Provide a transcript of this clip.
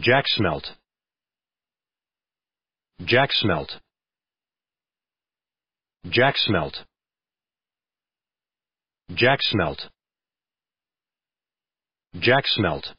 Jack smelt. Jack smelt. Jack smelt. Jack smelt. Jack smelt.